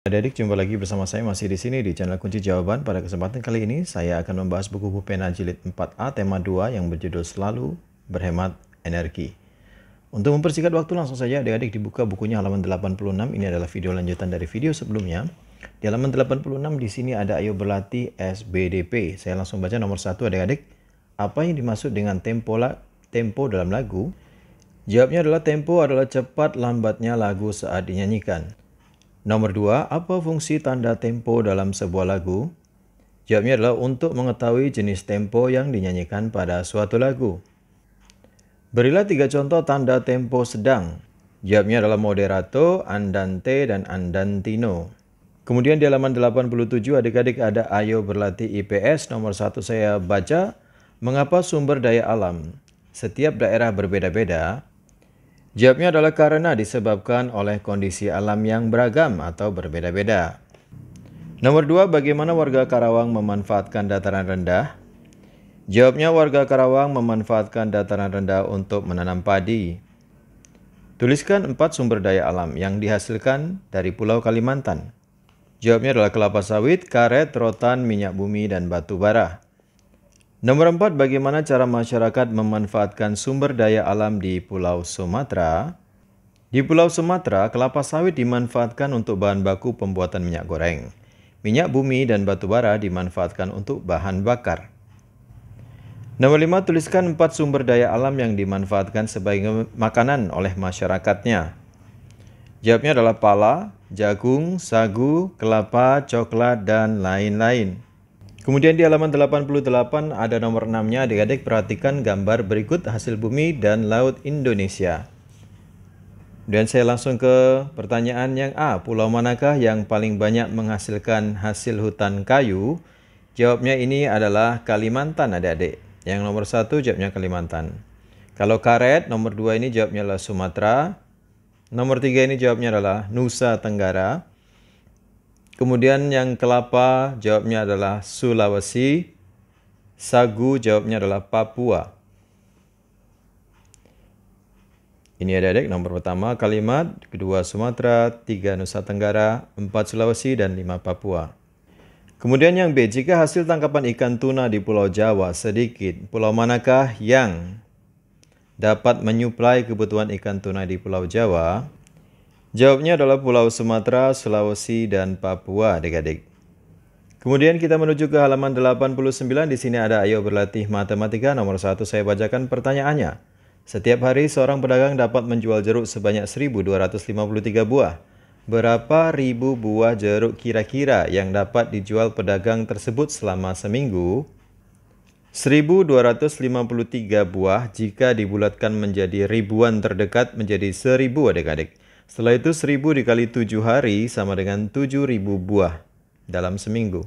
Adik-adik jumpa lagi bersama saya masih di sini di channel Kunci Jawaban. Pada kesempatan kali ini saya akan membahas buku Pena Jilid 4A tema 2 yang berjudul Selalu Berhemat Energi. Untuk mempersingkat waktu langsung saja adik-adik dibuka bukunya halaman 86. Ini adalah video lanjutan dari video sebelumnya. Di halaman 86 di sini ada ayo berlatih SBDP. Saya langsung baca nomor 1 adik-adik. Apa yang dimaksud dengan tempo, la tempo dalam lagu? Jawabnya adalah tempo adalah cepat lambatnya lagu saat dinyanyikan. Nomor dua, apa fungsi tanda tempo dalam sebuah lagu? Jawabnya adalah untuk mengetahui jenis tempo yang dinyanyikan pada suatu lagu. Berilah tiga contoh tanda tempo sedang. Jawabnya adalah moderato, andante, dan andantino. Kemudian di halaman 87 adik-adik ada ayo berlatih IPS nomor satu saya baca mengapa sumber daya alam setiap daerah berbeda-beda Jawabnya adalah karena disebabkan oleh kondisi alam yang beragam atau berbeda-beda. Nomor dua, bagaimana warga Karawang memanfaatkan dataran rendah? Jawabnya warga Karawang memanfaatkan dataran rendah untuk menanam padi. Tuliskan empat sumber daya alam yang dihasilkan dari Pulau Kalimantan. Jawabnya adalah kelapa sawit, karet, rotan, minyak bumi, dan batu bara. Nomor empat, bagaimana cara masyarakat memanfaatkan sumber daya alam di Pulau Sumatera? Di Pulau Sumatera, kelapa sawit dimanfaatkan untuk bahan baku pembuatan minyak goreng. Minyak bumi dan batu bara dimanfaatkan untuk bahan bakar. Nomor lima, tuliskan empat sumber daya alam yang dimanfaatkan sebagai makanan oleh masyarakatnya. Jawabnya adalah pala, jagung, sagu, kelapa, coklat, dan lain-lain. Kemudian di halaman 88 ada nomor 6-nya adik-adik perhatikan gambar berikut hasil bumi dan laut Indonesia. Dan saya langsung ke pertanyaan yang A. Pulau manakah yang paling banyak menghasilkan hasil hutan kayu? Jawabnya ini adalah Kalimantan adik-adik. Yang nomor satu jawabnya Kalimantan. Kalau karet, nomor dua ini jawabnya adalah Sumatera. Nomor tiga ini jawabnya adalah Nusa Tenggara. Kemudian yang kelapa jawabnya adalah Sulawesi. Sagu jawabnya adalah Papua. Ini ada adik nomor pertama kalimat, kedua Sumatera, tiga Nusa Tenggara, empat Sulawesi, dan lima Papua. Kemudian yang B, jika hasil tangkapan ikan tuna di Pulau Jawa sedikit, pulau manakah yang dapat menyuplai kebutuhan ikan tuna di Pulau Jawa? Jawabnya adalah Pulau Sumatera, Sulawesi, dan Papua, adik-adik. Kemudian kita menuju ke halaman 89. Di sini ada ayo berlatih matematika nomor 1. Saya bacakan pertanyaannya. Setiap hari seorang pedagang dapat menjual jeruk sebanyak 1253 buah. Berapa ribu buah jeruk kira-kira yang dapat dijual pedagang tersebut selama seminggu? 1253 buah jika dibulatkan menjadi ribuan terdekat menjadi 1000 adik-adik. Setelah itu 1000 dikali 7 hari sama dengan 7000 buah dalam seminggu.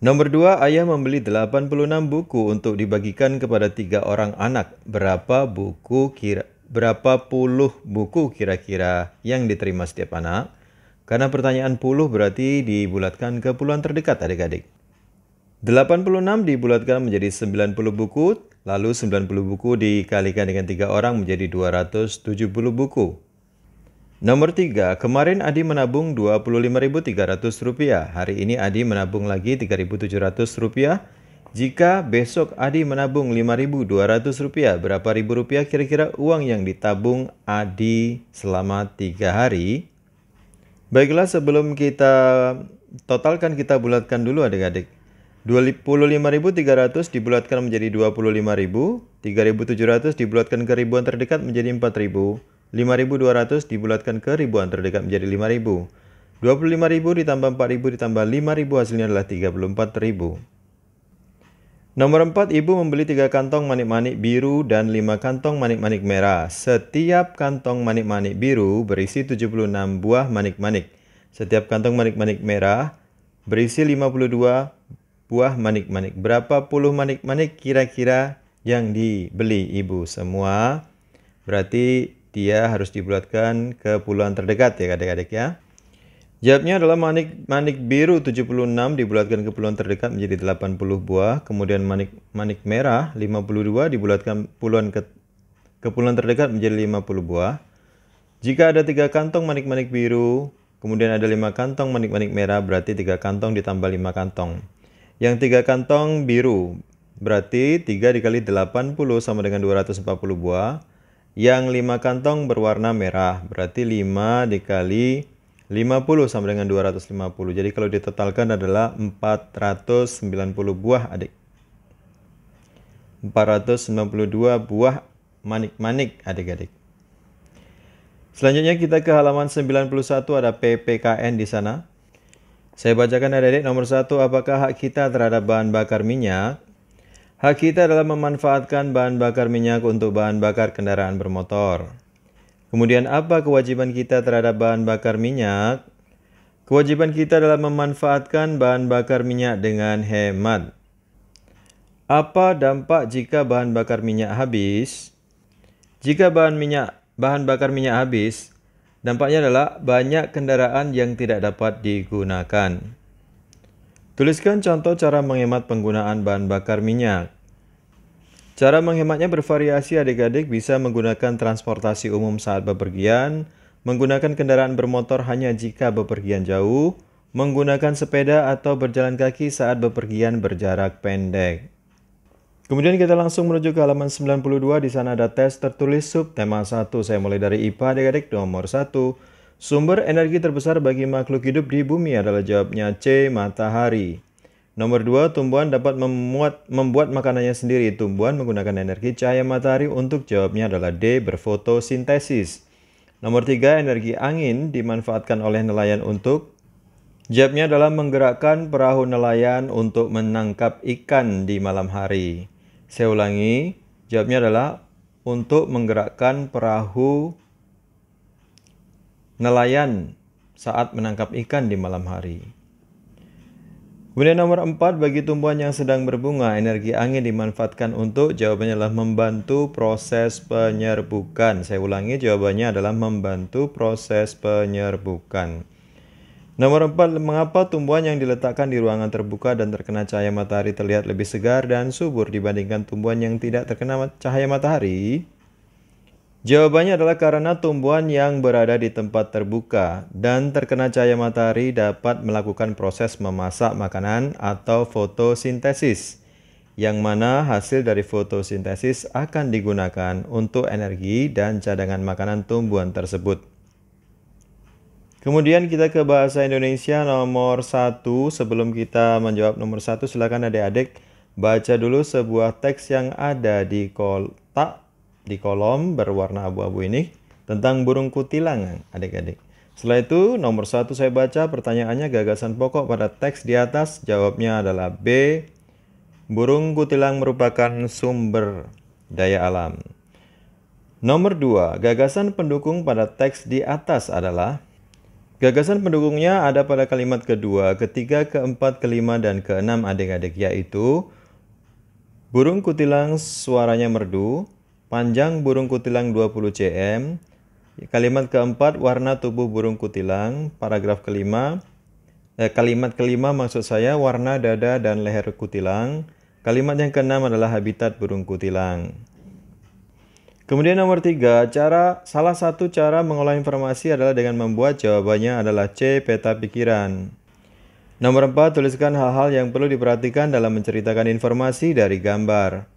Nomor 2, ayah membeli 86 buku untuk dibagikan kepada tiga orang anak. Berapa buku kira berapa puluh buku kira-kira yang diterima setiap anak? Karena pertanyaan puluh berarti dibulatkan ke puluhan terdekat adik-adik. 86 dibulatkan menjadi 90 buku, lalu 90 buku dikalikan dengan tiga orang menjadi 270 buku. Nomor 3, kemarin Adi menabung Rp25.300, hari ini Adi menabung lagi Rp3.700. Jika besok Adi menabung Rp5.200, berapa ribu rupiah kira-kira uang yang ditabung Adi selama 3 hari? Baiklah sebelum kita totalkan kita bulatkan dulu adik-adik. 25.300 dibulatkan menjadi 25.000, 3.700 dibulatkan ke ribuan terdekat menjadi 4.000. 5.200 dibulatkan ke ribuan terdekat menjadi 5.000. 25.000 ditambah 4.000 ditambah 5.000 hasilnya adalah 34.000. Nomor 4, ibu membeli 3 kantong manik-manik biru dan 5 kantong manik-manik merah. Setiap kantong manik-manik biru berisi 76 buah manik-manik. Setiap kantong manik-manik merah berisi 52 buah manik-manik. Berapa puluh manik-manik kira-kira yang dibeli ibu semua? Berarti dia harus dibulatkan ke bulan terdekat ya adik-adik ya. Jawabnya adalah manik manik biru 76 dibulatkan ke bulan terdekat menjadi 80 buah, kemudian manik manik merah 52 dibulatkan puluhan ke ke bulan terdekat menjadi 50 buah. Jika ada 3 kantong manik-manik biru, kemudian ada 5 kantong manik-manik merah, berarti 3 kantong ditambah 5 kantong. Yang 3 kantong biru, berarti 3 dikali 80 sama dengan 240 buah yang 5 kantong berwarna merah berarti 5 dikali 50 sama dengan 250 jadi kalau ditotalkan adalah 490 buah adik 492 buah manik-manik adik-adik selanjutnya kita ke halaman 91 ada PPKN di sana saya bacakan adik-adik nomor 1 apakah hak kita terhadap bahan bakar minyak Hak kita adalah memanfaatkan bahan bakar minyak untuk bahan bakar kendaraan bermotor. Kemudian apa kewajiban kita terhadap bahan bakar minyak? Kewajiban kita adalah memanfaatkan bahan bakar minyak dengan hemat. Apa dampak jika bahan bakar minyak habis? Jika bahan minyak bahan bakar minyak habis, dampaknya adalah banyak kendaraan yang tidak dapat digunakan. Tuliskan contoh cara menghemat penggunaan bahan bakar minyak. Cara menghematnya bervariasi adik-adik bisa menggunakan transportasi umum saat bepergian, menggunakan kendaraan bermotor hanya jika bepergian jauh, menggunakan sepeda atau berjalan kaki saat bepergian berjarak pendek. Kemudian kita langsung menuju ke halaman 92, di sana ada tes tertulis subtema 1. Saya mulai dari IPA adik-adik nomor 1. Sumber energi terbesar bagi makhluk hidup di bumi adalah jawabnya C. Matahari. Nomor dua, tumbuhan dapat memuat, membuat makanannya sendiri. Tumbuhan menggunakan energi cahaya matahari untuk jawabnya adalah D. Berfotosintesis. Nomor tiga, energi angin dimanfaatkan oleh nelayan untuk Jawabnya adalah menggerakkan perahu nelayan untuk menangkap ikan di malam hari. Saya ulangi, jawabnya adalah untuk menggerakkan perahu nelayan saat menangkap ikan di malam hari. Kemudian nomor empat, bagi tumbuhan yang sedang berbunga, energi angin dimanfaatkan untuk jawabannya adalah membantu proses penyerbukan. Saya ulangi jawabannya adalah membantu proses penyerbukan. Nomor empat, mengapa tumbuhan yang diletakkan di ruangan terbuka dan terkena cahaya matahari terlihat lebih segar dan subur dibandingkan tumbuhan yang tidak terkena cahaya matahari? Jawabannya adalah karena tumbuhan yang berada di tempat terbuka dan terkena cahaya matahari dapat melakukan proses memasak makanan atau fotosintesis, yang mana hasil dari fotosintesis akan digunakan untuk energi dan cadangan makanan tumbuhan tersebut. Kemudian kita ke bahasa Indonesia nomor satu. Sebelum kita menjawab nomor satu, silakan adik-adik baca dulu sebuah teks yang ada di kotak di kolom berwarna abu-abu ini tentang burung kutilangan adik-adik. Setelah itu nomor satu saya baca pertanyaannya gagasan pokok pada teks di atas jawabnya adalah B. Burung kutilang merupakan sumber daya alam. Nomor dua gagasan pendukung pada teks di atas adalah Gagasan pendukungnya ada pada kalimat kedua, ketiga, keempat, kelima, dan keenam adik-adik, yaitu Burung kutilang suaranya merdu, Panjang burung kutilang 20 cm. Kalimat keempat, warna tubuh burung kutilang. Paragraf kelima, eh, kalimat kelima maksud saya warna dada dan leher kutilang. Kalimat yang keenam adalah habitat burung kutilang. Kemudian nomor tiga, cara salah satu cara mengolah informasi adalah dengan membuat jawabannya adalah C. Peta pikiran. Nomor empat, tuliskan hal-hal yang perlu diperhatikan dalam menceritakan informasi dari gambar.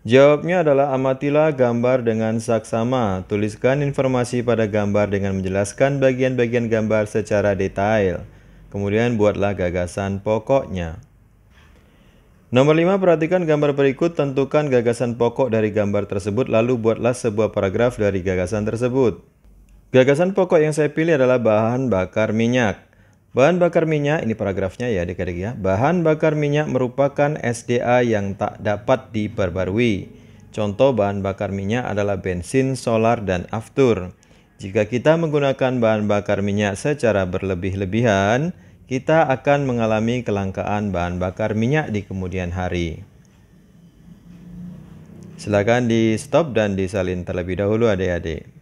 Jawabnya adalah amatilah gambar dengan saksama, tuliskan informasi pada gambar dengan menjelaskan bagian-bagian gambar secara detail. Kemudian buatlah gagasan pokoknya. Nomor 5, perhatikan gambar berikut, tentukan gagasan pokok dari gambar tersebut, lalu buatlah sebuah paragraf dari gagasan tersebut. Gagasan pokok yang saya pilih adalah bahan bakar minyak. Bahan bakar minyak, ini paragrafnya ya adik-adik ya. Bahan bakar minyak merupakan SDA yang tak dapat diperbarui. Contoh bahan bakar minyak adalah bensin, solar, dan aftur. Jika kita menggunakan bahan bakar minyak secara berlebih-lebihan, kita akan mengalami kelangkaan bahan bakar minyak di kemudian hari. Silakan di stop dan disalin terlebih dahulu adik-adik.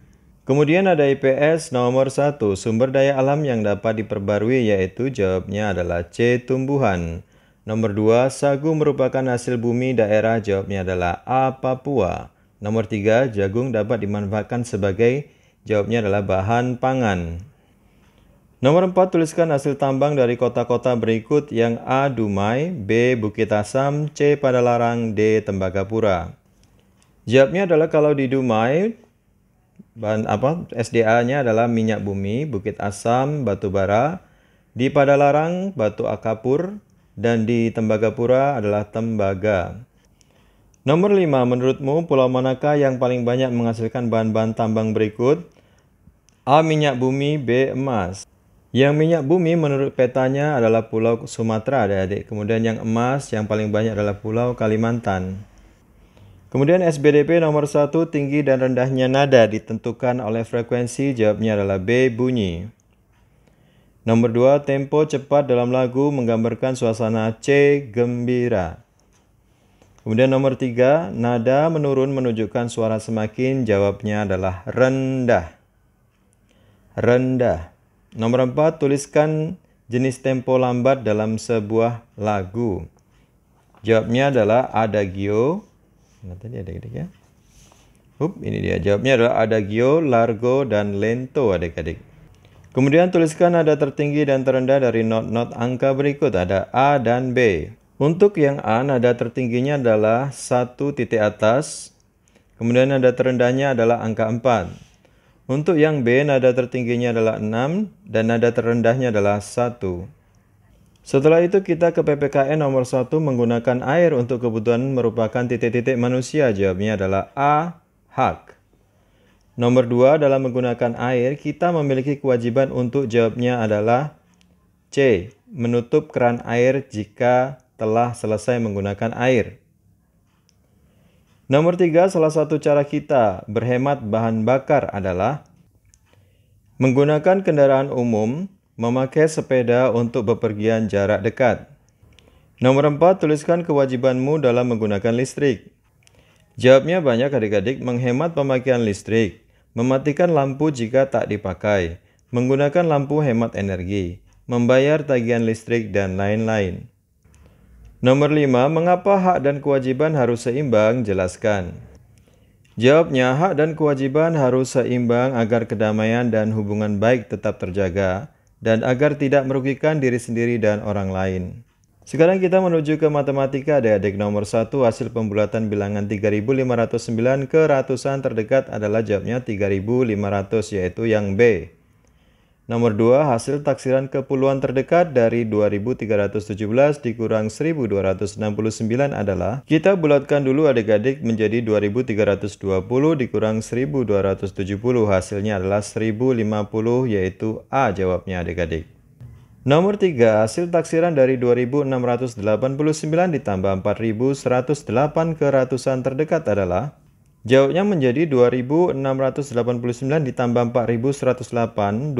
Kemudian ada IPS nomor 1, sumber daya alam yang dapat diperbarui yaitu jawabnya adalah C. Tumbuhan. Nomor 2, sagu merupakan hasil bumi daerah, jawabnya adalah A. Papua. Nomor 3, jagung dapat dimanfaatkan sebagai, jawabnya adalah bahan pangan. Nomor 4, tuliskan hasil tambang dari kota-kota berikut yang A. Dumai, B. Bukit Asam, C. Padalarang, D. Tembagapura. Jawabnya adalah kalau di Dumai, bahan apa SDA-nya adalah minyak bumi, Bukit Asam, batu bara, di Padalarang batu akapur dan di Tembagapura adalah tembaga. Nomor 5, menurutmu pulau manakah yang paling banyak menghasilkan bahan-bahan tambang berikut? A. Minyak bumi, B. Emas. Yang minyak bumi menurut petanya adalah pulau Sumatera adik-adik. Kemudian yang emas yang paling banyak adalah pulau Kalimantan. Kemudian SBDP nomor 1 tinggi dan rendahnya nada ditentukan oleh frekuensi, jawabnya adalah B bunyi. Nomor 2 tempo cepat dalam lagu menggambarkan suasana C gembira. Kemudian nomor 3 nada menurun menunjukkan suara semakin, jawabnya adalah rendah. Rendah. Nomor 4 tuliskan jenis tempo lambat dalam sebuah lagu. Jawabnya adalah adagio. Nah, tadi adik-adik ya. Hup, ini dia. Jawabnya adalah adagio, largo, dan lento adik-adik. Kemudian tuliskan ada tertinggi dan terendah dari not-not angka berikut. Ada A dan B. Untuk yang A, nada tertingginya adalah satu titik atas. Kemudian nada terendahnya adalah angka 4. Untuk yang B, nada tertingginya adalah 6 dan nada terendahnya adalah satu. Setelah itu kita ke PPKN nomor 1 menggunakan air untuk kebutuhan merupakan titik-titik manusia. Jawabnya adalah A. Hak. Nomor 2 dalam menggunakan air kita memiliki kewajiban untuk jawabnya adalah C. Menutup keran air jika telah selesai menggunakan air. Nomor 3 salah satu cara kita berhemat bahan bakar adalah menggunakan kendaraan umum Memakai sepeda untuk bepergian jarak dekat. Nomor 4, tuliskan kewajibanmu dalam menggunakan listrik. Jawabnya banyak adik-adik menghemat pemakaian listrik, mematikan lampu jika tak dipakai, menggunakan lampu hemat energi, membayar tagihan listrik, dan lain-lain. Nomor 5. Mengapa hak dan kewajiban harus seimbang? Jelaskan. Jawabnya, hak dan kewajiban harus seimbang agar kedamaian dan hubungan baik tetap terjaga, dan agar tidak merugikan diri sendiri dan orang lain. Sekarang kita menuju ke matematika adik-adik nomor 1 hasil pembulatan bilangan 3509 ke ratusan terdekat adalah jawabnya 3500 yaitu yang B. Nomor 2, hasil taksiran kepuluhan terdekat dari 2317 dikurang 1269 adalah kita bulatkan dulu adik-adik menjadi 2320 dikurang 1270 hasilnya adalah 1050 yaitu A jawabnya adik-adik. Nomor 3, hasil taksiran dari 2689 ditambah 4108 keratusan terdekat adalah Jawabnya menjadi 2689 ditambah 4108, 2689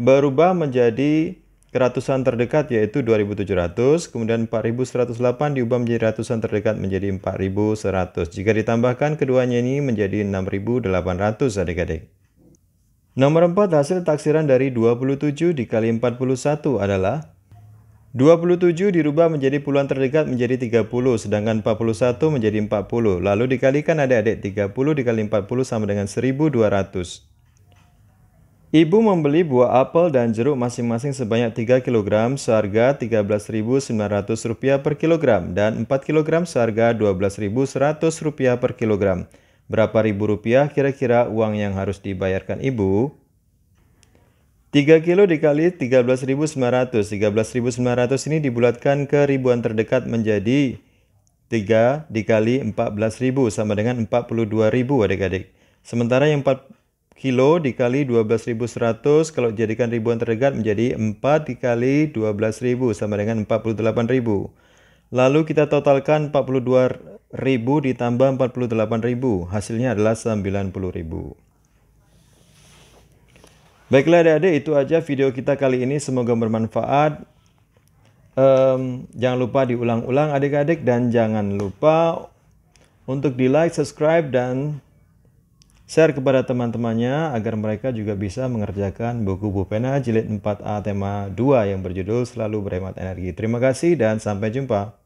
berubah menjadi ratusan terdekat yaitu 2700, kemudian 4108 diubah menjadi ratusan terdekat menjadi 4100. Jika ditambahkan keduanya ini menjadi 6800 adik-adik. Nomor 4 hasil taksiran dari 27 dikali 41 adalah 27 dirubah menjadi puluhan terdekat menjadi 30, sedangkan 41 menjadi 40. Lalu dikalikan adik-adik 30 dikali 40 sama dengan 1200. Ibu membeli buah apel dan jeruk masing-masing sebanyak 3 kg seharga Rp13.900 per kilogram dan 4 kg seharga Rp12.100 per kilogram. Berapa ribu rupiah kira-kira uang yang harus dibayarkan ibu? 3 kilo dikali 13.900. 13.900 ini dibulatkan ke ribuan terdekat menjadi 3 dikali 14.000 sama dengan 42.000 adik-adik. Sementara yang 4 kilo dikali 12.100 kalau dijadikan ribuan terdekat menjadi 4 dikali 12.000 sama dengan 48.000. Lalu kita totalkan 42.000 ditambah 48.000, hasilnya adalah 90.000. Baiklah adik-adik itu aja video kita kali ini semoga bermanfaat. Um, jangan lupa diulang-ulang adik-adik dan jangan lupa untuk di like, subscribe dan share kepada teman-temannya agar mereka juga bisa mengerjakan buku Bupena jilid 4A tema 2 yang berjudul selalu berhemat energi. Terima kasih dan sampai jumpa.